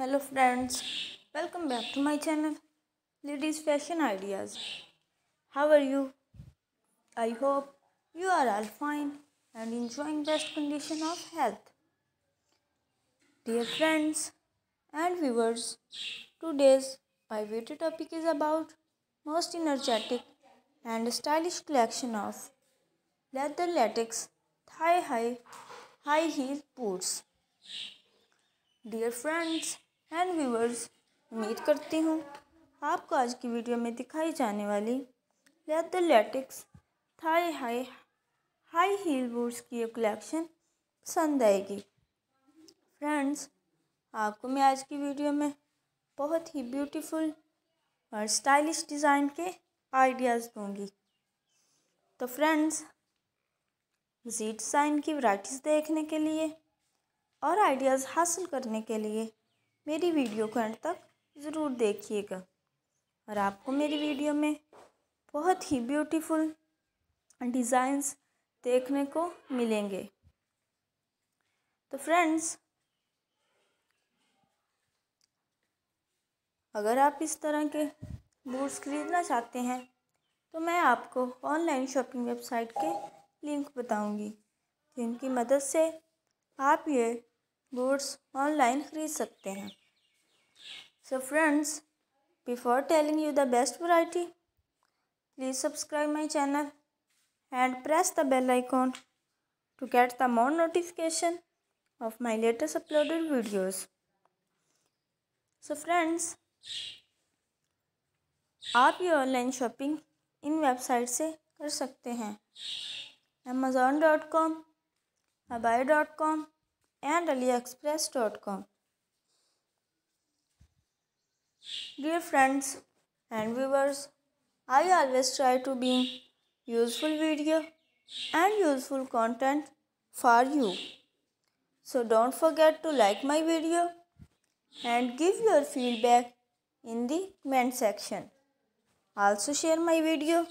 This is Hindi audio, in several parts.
hello friends welcome back to my channel ladies fashion ideas how are you i hope you are all fine and enjoying best condition of health dear friends and viewers today's pivotal topic is about most energetic and stylish collection of leather latex thigh high high heel boots dear friends and viewers उम्मीद करती हूँ आपको आज की वीडियो में दिखाई जाने वाली लेदर लेटिक्स thigh high high heel boots की ये कलेक्शन पसंद आएगी फ्रेंड्स आपको मैं आज की वीडियो में बहुत ही ब्यूटीफुल और स्टाइलिश डिज़ाइन के आइडियाज़ दूंगी तो फ्रेंड्स मज़ीद डिज़ाइन की वैराइटीज़ देखने के लिए और आइडियाज़ हासिल करने के लिए मेरी वीडियो को एंड तक ज़रूर देखिएगा और आपको मेरी वीडियो में बहुत ही ब्यूटीफुल डिज़ाइंस देखने को मिलेंगे तो फ्रेंड्स अगर आप इस तरह के बूट्स खरीदना चाहते हैं तो मैं आपको ऑनलाइन शॉपिंग वेबसाइट के लिंक बताऊंगी जिनकी मदद से आप ये बोर्ड्स ऑनलाइन खरीद सकते हैं so friends before telling you the best variety please subscribe my channel and press the bell icon to get the more notification of my latest uploaded videos so friends आप ये ऑनलाइन शॉपिंग इन वेबसाइट से कर सकते हैं अमेज़ोन डॉट कॉम हबाई dot com and aliexpress.com. Dear friends and viewers, I always try to bring useful video and useful content for you. So don't forget to like my video and give your feedback in the comment section. Also share my video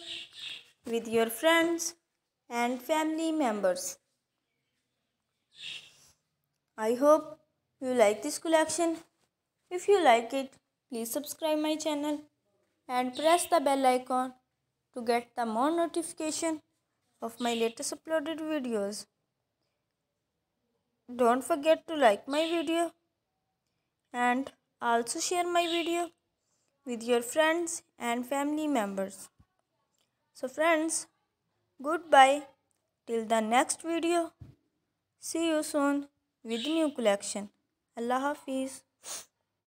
with your friends and family members. I hope you like this collection. If you like it, please subscribe my channel and press the bell icon to get the more notification of my latest uploaded videos. Don't forget to like my video and also share my video with your friends and family members. So friends, goodbye till the next video. See you soon. with new collection. Allah Hafiz.